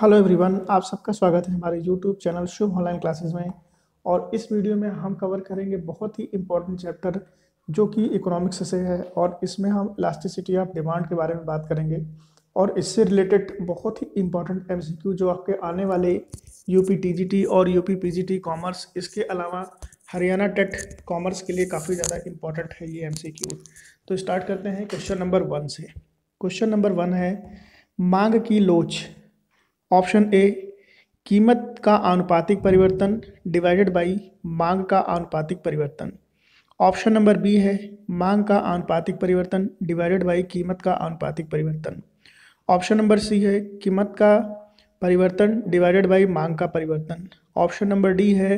hello everyone आप सबका स्वागत है हमारे YouTube channel Shubh online classes में और इस वीडियो में हम कवर करेंगे बहुत ही इम्पोर्टेंट चैप्टर जो कि इकोनॉमिक्स से है और इसमें हम इलास्टिसिटी ऑफ डिमांड के बारे में बात करेंगे और इससे रिलेटेड बहुत ही इम्पोर्टेंट एम जो आपके आने वाले यू पी और यू पी कॉमर्स इसके अलावा हरियाणा टेट कॉमर्स के लिए काफ़ी ज़्यादा इम्पोर्टेंट है ये एम तो स्टार्ट करते हैं क्वेश्चन नंबर वन से क्वेश्चन नंबर वन है मांग की लोच ऑप्शन ए कीमत का आनुपातिक परिवर्तन डिवाइडेड बाई मांग का आनुपातिक परिवर्तन ऑप्शन नंबर बी है मांग का आनुपातिक परिवर्तन डिवाइडेड बाई कीमत का आनुपातिक परिवर्तन ऑप्शन नंबर सी है कीमत का परिवर्तन डिवाइडेड बाई मांग का परिवर्तन ऑप्शन नंबर डी है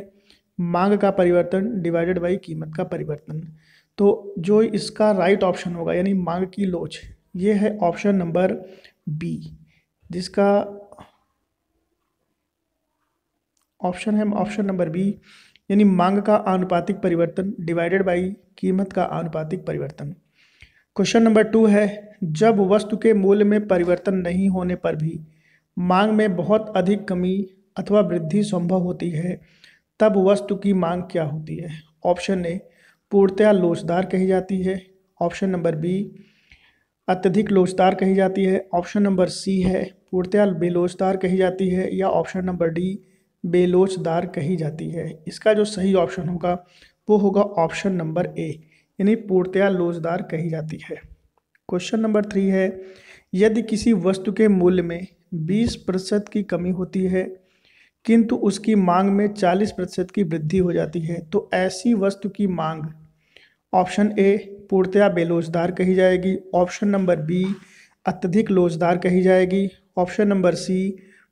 मांग का परिवर्तन डिवाइडेड बाई कीमत का परिवर्तन तो जो इसका राइट ऑप्शन होगा यानी मांग की लोच ये है ऑप्शन नंबर बी जिसका ऑप्शन है ऑप्शन नंबर बी यानी मांग का आनुपातिक परिवर्तन डिवाइडेड बाई कीमत का आनुपातिक परिवर्तन क्वेश्चन नंबर टू है जब वस्तु के मूल्य में परिवर्तन नहीं होने पर भी मांग में बहुत अधिक कमी अथवा वृद्धि संभव होती है तब वस्तु की मांग क्या होती है ऑप्शन ए पूर्णतया लोचदार कही जाती है ऑप्शन नंबर बी अत्यधिक लोचदार कही जाती है ऑप्शन नंबर सी है पूर्णतया बेलोचदार कही जाती है या ऑप्शन नंबर डी बेलोचदार कही जाती है इसका जो सही ऑप्शन होगा वो होगा ऑप्शन नंबर ए यानी पूर्णतया लोचदार कही जाती है क्वेश्चन नंबर थ्री है यदि किसी वस्तु के मूल्य में 20 प्रतिशत की कमी होती है किंतु उसकी मांग में 40 प्रतिशत की वृद्धि हो जाती है तो ऐसी वस्तु की मांग ऑप्शन ए पूर्णतया बेलोचदार कही जाएगी ऑप्शन नंबर बी अत्यधिक लोचदार कही जाएगी ऑप्शन नंबर सी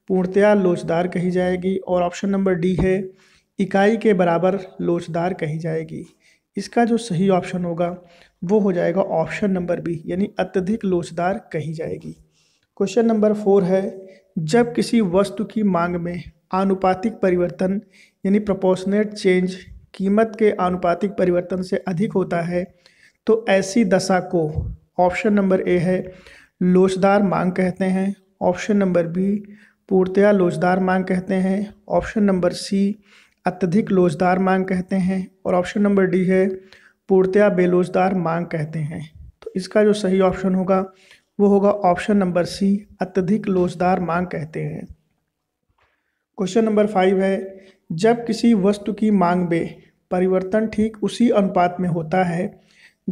पूर्णतया लोचदार कही जाएगी और ऑप्शन नंबर डी है इकाई के बराबर लोचदार कही जाएगी इसका जो सही ऑप्शन होगा वो हो जाएगा ऑप्शन नंबर बी यानी अत्यधिक लोचदार कही जाएगी क्वेश्चन नंबर फोर है जब किसी वस्तु की मांग में आनुपातिक परिवर्तन यानी प्रोपोर्शनेट चेंज कीमत के आनुपातिक परिवर्तन से अधिक होता है तो ऐसी दशा को ऑप्शन नंबर ए है लोचदार मांग कहते हैं ऑप्शन नंबर बी पूर्णतया लोचदार मांग कहते हैं ऑप्शन नंबर सी अत्यधिक लोचदार मांग कहते हैं और ऑप्शन नंबर डी है पूर्णतया बेलोचदार मांग कहते हैं तो इसका जो सही ऑप्शन होगा वो होगा ऑप्शन नंबर सी अत्यधिक लोचदार मांग कहते हैं क्वेश्चन नंबर फाइव है जब किसी वस्तु की मांग में परिवर्तन ठीक उसी अनुपात में होता है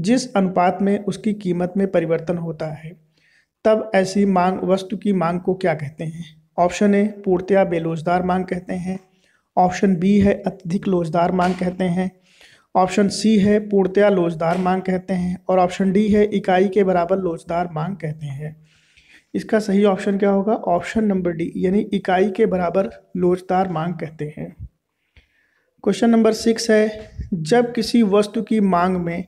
जिस अनुपात में उसकी कीमत में परिवर्तन होता है तब ऐसी मांग वस्तु की मांग को क्या कहते हैं ऑप्शन ए पूर्णतया बेलोजदार मांग कहते हैं ऑप्शन बी है अत्यधिक लोजदार मांग कहते हैं ऑप्शन सी है पूर्तया लोजदार मांग कहते हैं और ऑप्शन डी है इकाई के बराबर लोजदार मांग कहते हैं इसका सही ऑप्शन क्या होगा ऑप्शन नंबर डी यानी इकाई के बराबर लोजदार मांग कहते हैं क्वेश्चन नंबर सिक्स है जब किसी वस्तु की मांग में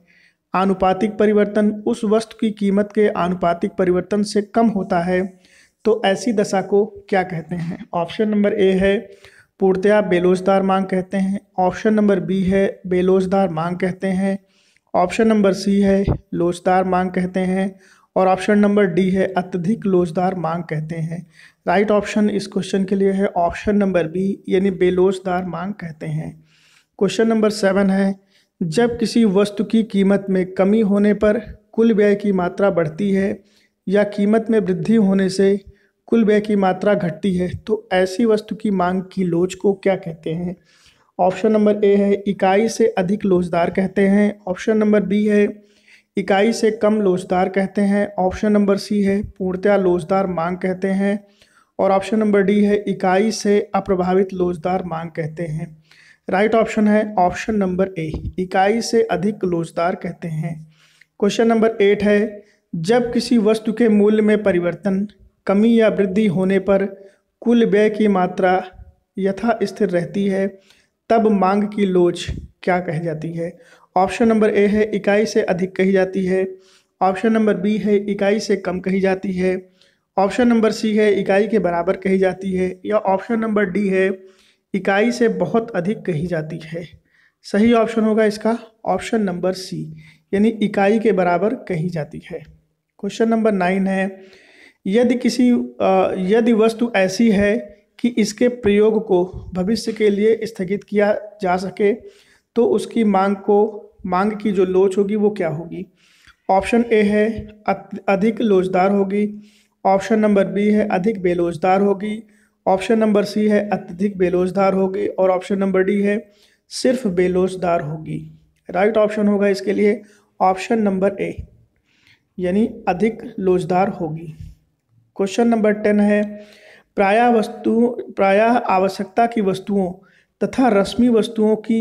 आनुपातिक परिवर्तन उस वस्तु की कीमत के आनुपातिक परिवर्तन से कम होता है तो ऐसी दशा को क्या कहते हैं ऑप्शन नंबर ए है पूर्णतया बेलोजदार मांग कहते हैं ऑप्शन नंबर बी है बेलोजदार मांग कहते हैं ऑप्शन नंबर सी है लोचदार मांग कहते हैं और ऑप्शन नंबर डी है अत्यधिक लोचदार मांग कहते हैं राइट ऑप्शन इस क्वेश्चन के लिए है ऑप्शन नंबर बी यानी बेलोजदार मांग कहते हैं क्वेश्चन नंबर सेवन है जब किसी वस्तु की कीमत में कमी होने पर कुल व्यय की मात्रा बढ़ती है या कीमत में वृद्धि होने से कुल व्यय की मात्रा घटती है तो ऐसी वस्तु की मांग की लोच को क्या कहते हैं ऑप्शन नंबर ए है इकाई से अधिक लोचदार कहते हैं ऑप्शन नंबर बी है इकाई से कम लोचदार कहते हैं ऑप्शन नंबर सी है पूर्णतया लोचदार मांग कहते हैं और ऑप्शन नंबर डी है इकाई से अप्रभावित लोचदार मांग कहते हैं राइट ऑप्शन है ऑप्शन नंबर ए इकाई से अधिक लोचदार कहते हैं क्वेश्चन नंबर एट है जब किसी वस्तु के मूल्य में परिवर्तन कमी या वृद्धि होने पर कुल व्यय की मात्रा यथा स्थिर रहती है तब मांग की लोच क्या कही जाती है ऑप्शन नंबर ए है इकाई से अधिक कही जाती है ऑप्शन नंबर बी है इकाई से कम कही जाती है ऑप्शन नंबर सी है इकाई के बराबर कही जाती है या ऑप्शन नंबर डी है इकाई से बहुत अधिक कही जाती है सही ऑप्शन होगा इसका ऑप्शन नंबर सी यानी इकाई के बराबर कही जाती है क्वेश्चन नंबर नाइन है यदि किसी यदि वस्तु ऐसी है कि इसके प्रयोग को भविष्य के लिए स्थगित किया जा सके तो उसकी मांग को मांग की जो लोच होगी वो क्या होगी ऑप्शन ए है अधिक लोचदार होगी ऑप्शन नंबर बी है अधिक बेलोचदार होगी ऑप्शन नंबर सी है अत्यधिक बेलोचदार होगी और ऑप्शन नंबर डी है सिर्फ बेलोचदार होगी राइट ऑप्शन होगा इसके लिए ऑप्शन नंबर ए यानी अधिक लोचदार होगी क्वेश्चन नंबर टेन है प्रायः वस्तु प्रायः आवश्यकता की वस्तुओं तथा रस्मी वस्तुओं की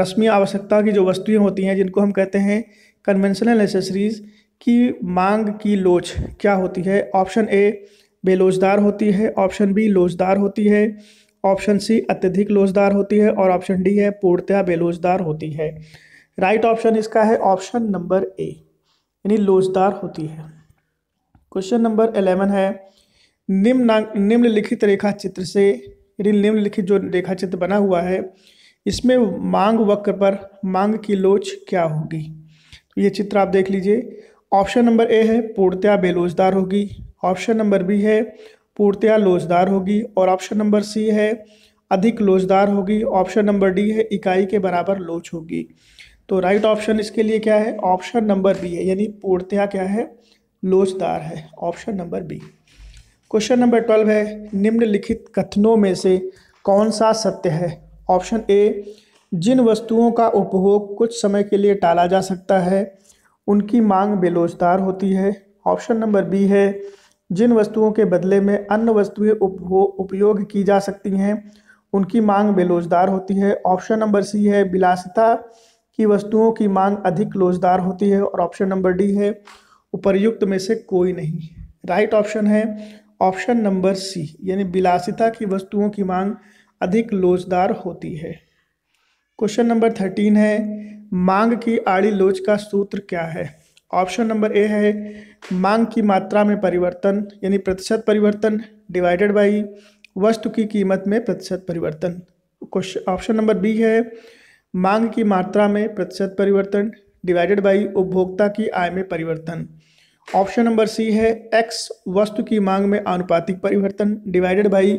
रस्मी आवश्यकता की जो वस्तुएं होती हैं जिनको हम कहते हैं कन्वेंशनल एसेसरीज़ की मांग की लोच क्या होती है ऑप्शन ए बेलोचदार होती है ऑप्शन बी लोचदार होती है ऑप्शन सी अत्यधिक लोचदार होती है और ऑप्शन डी है पूर्णतया बेलोचदार होती है राइट right ऑप्शन इसका है ऑप्शन नंबर ए यानी लोचदार होती है क्वेश्चन नंबर एलेवन है निम्न निम्नलिखित रेखा चित्र से निम्नलिखित जो रेखा चित्र बना हुआ है इसमें मांग वक्र पर मांग की लोच क्या होगी तो ये चित्र आप देख लीजिए ऑप्शन नंबर ए है पूर्तया बेलोजदार होगी ऑप्शन नंबर बी है पूर्तया लोजदार होगी और ऑप्शन नंबर सी है अधिक लोजदार होगी ऑप्शन नंबर डी है इकाई के बराबर लोच होगी तो राइट ऑप्शन इसके लिए क्या है ऑप्शन नंबर बी है यानी पूर्त्या क्या है लोचदार है option number B question number twelve है निम्नलिखित कथनों में से कौन सा सत्य है ऑप्शन ए जिन वस्तुओं का उपभोग कुछ समय के लिए टाला जा सकता है उनकी मांग बेलोचदार होती है ऑप्शन नंबर बी है जिन वस्तुओं के बदले में अन्य वस्तुएं उपयोग की जा सकती हैं उनकी मांग बेलोचदार होती है ऑप्शन नंबर सी है विलासिता की वस्तुओं की मांग अधिक लोचदार होती है और ऑप्शन नंबर डी है उपर्युक्त में से कोई नहीं राइट ऑप्शन है ऑप्शन नंबर सी यानी विलासिता की वस्तुओं की मांग अधिक लोचदार होती है क्वेश्चन नंबर थर्टीन है मांग की आड़ी लोच का सूत्र क्या है ऑप्शन नंबर ए है मांग की मात्रा में परिवर्तन यानी प्रतिशत परिवर्तन डिवाइडेड बाई वस्तु की कीमत में प्रतिशत परिवर्तन क्वेश्चन ऑप्शन नंबर बी है मांग की मात्रा में प्रतिशत परिवर्तन डिवाइडेड बाई उपभोक्ता की आय में परिवर्तन ऑप्शन नंबर सी है एक्स वस्तु की मांग में आनुपातिक परिवर्तन डिवाइडेड बाई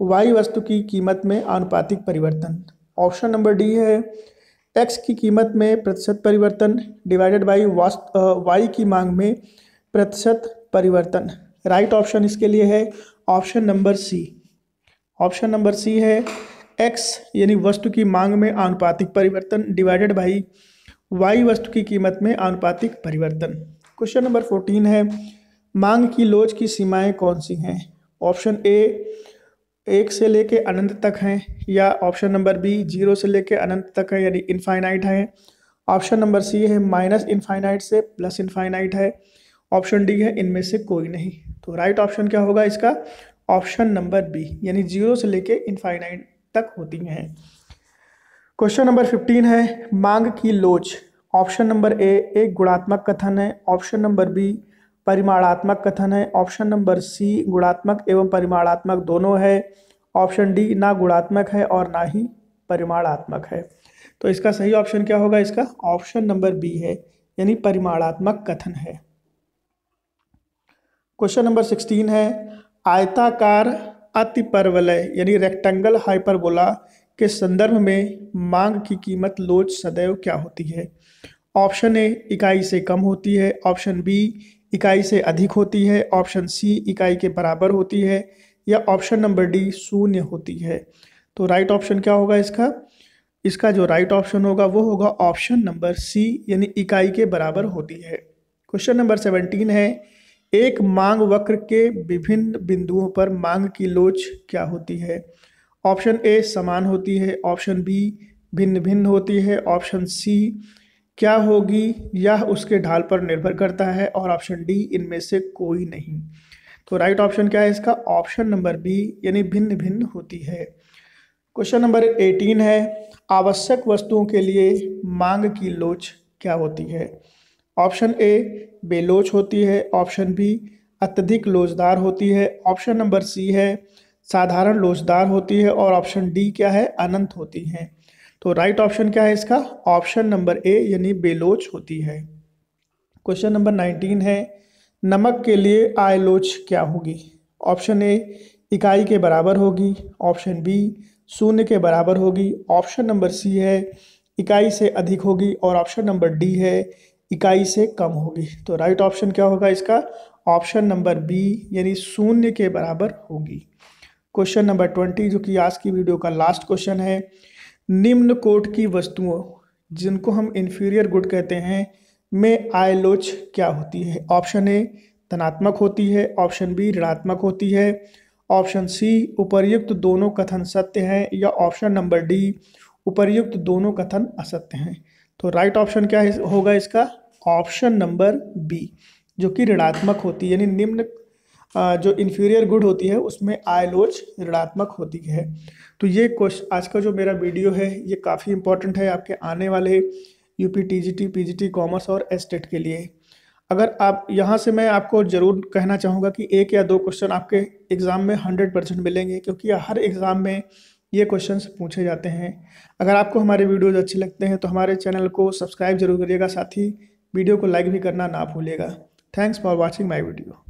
वाई वस्तु की कीमत में आनुपातिक परिवर्तन ऑप्शन नंबर डी है एक्स की कीमत में प्रतिशत परिवर्तन डिवाइडेड बाई वाई की मांग में प्रतिशत परिवर्तन राइट ऑप्शन इसके लिए है option number C option number C है एक्स यानी वस्तु की मांग में आनुपातिक परिवर्तन डिवाइडेड बाई वाई वस्तु की कीमत में आनुपातिक परिवर्तन क्वेश्चन नंबर फोर्टीन है मांग की लोच की सीमाएं कौन सी हैं ऑप्शन ए एक से लेके अनंत तक हैं या ऑप्शन नंबर बी जीरो से लेके अनंत तक है यानी इनफाइनाइट हैं ऑप्शन नंबर सी है माइनस इनफाइनाइट से प्लस इनफाइनाइट है ऑप्शन डी है इनमें से कोई नहीं तो राइट ऑप्शन क्या होगा इसका ऑप्शन नंबर बी यानी जीरो से लेके इनफाइनाइट तक होती हैं क्वेश्चन नंबर फिफ्टीन है मांग की लोच ऑप्शन नंबर ए एक गुणात्मक कथन है ऑप्शन नंबर बी परिमाणात्मक कथन है ऑप्शन नंबर सी गुणात्मक एवं परिमाणात्मक दोनों है ऑप्शन डी ना गुणात्मक है और ना ही परिमाणात्मक है तो इसका सही ऑप्शन क्या होगा इसका ऑप्शन नंबर बी है यानी परिमाणात्मक कथन है क्वेश्चन नंबर सिक्सटीन है आयताकार अति परवलय यानी रेक्टेंगल हाइपरबोला के संदर्भ में मांग की कीमत लोच सदैव क्या होती है ऑप्शन ए इकाई से कम होती है ऑप्शन बी इकाई से अधिक होती है ऑप्शन सी इकाई के बराबर होती है या ऑप्शन नंबर डी शून्य होती है तो राइट ऑप्शन क्या होगा इसका इसका जो राइट ऑप्शन होगा वो होगा ऑप्शन नंबर सी यानी इकाई के बराबर होती है क्वेश्चन नंबर सेवनटीन है एक मांग वक्र के विभिन्न बिंदुओं पर मांग की लोच क्या होती है ऑप्शन ए समान होती है ऑप्शन बी भिन्न भिन्न होती है ऑप्शन सी क्या होगी यह उसके ढाल पर निर्भर करता है और ऑप्शन डी इनमें से कोई नहीं तो राइट ऑप्शन क्या है इसका ऑप्शन नंबर बी यानी भिन्न भिन्न होती है क्वेश्चन नंबर एटीन है आवश्यक वस्तुओं के लिए मांग की लोच क्या होती है ऑप्शन ए बेलोच होती है ऑप्शन बी अत्यधिक लोचदार होती है ऑप्शन नंबर सी है साधारण लोचदार होती है और ऑप्शन डी क्या है अनंत होती हैं तो राइट ऑप्शन क्या है इसका ऑप्शन नंबर ए यानी बेलोच होती है क्वेश्चन नंबर नाइनटीन है नमक के लिए आयलोच क्या होगी ऑप्शन ए इकाई के बराबर होगी ऑप्शन बी शून्य के बराबर होगी ऑप्शन नंबर सी है इकाई से अधिक होगी और ऑप्शन नंबर डी है इकाई से कम होगी तो राइट ऑप्शन क्या होगा इसका ऑप्शन नंबर बी यानी शून्य के बराबर होगी क्वेश्चन नंबर ट्वेंटी जो कि आज की वीडियो का लास्ट क्वेश्चन है निम्न कोट की वस्तुओं जिनको हम इन्फीरियर गुड कहते हैं में आयलोच क्या होती है ऑप्शन ए धनात्मक होती है ऑप्शन बी ऋणात्मक होती है ऑप्शन सी उपर्युक्त दोनों कथन सत्य हैं या ऑप्शन नंबर डी उपर्युक्त दोनों कथन असत्य हैं तो राइट ऑप्शन क्या होगा इसका ऑप्शन नंबर बी जो कि ऋणात्मक होती है यानी निम्न जो इन्फीरियर गुड होती है उसमें आयलोच ऋणात्मक होती है तो ये क्वेश्चन आज का जो मेरा वीडियो है ये काफ़ी इंपॉर्टेंट है आपके आने वाले U P T G T P G T commerce और एस्टेट के लिए अगर आप यहाँ से मैं आपको ज़रूर कहना चाहूँगा कि एक या दो क्वेश्चन आपके एग्ज़ाम में हंड्रेड परसेंट मिलेंगे क्योंकि हर एग्ज़ाम में ये क्वेश्चन पूछे जाते हैं अगर आपको हमारे वीडियोज़ अच्छे लगते हैं तो हमारे चैनल को सब्सक्राइब जरूर करिएगा साथ ही वीडियो को लाइक भी करना ना भूलिएगा thanks for watching my video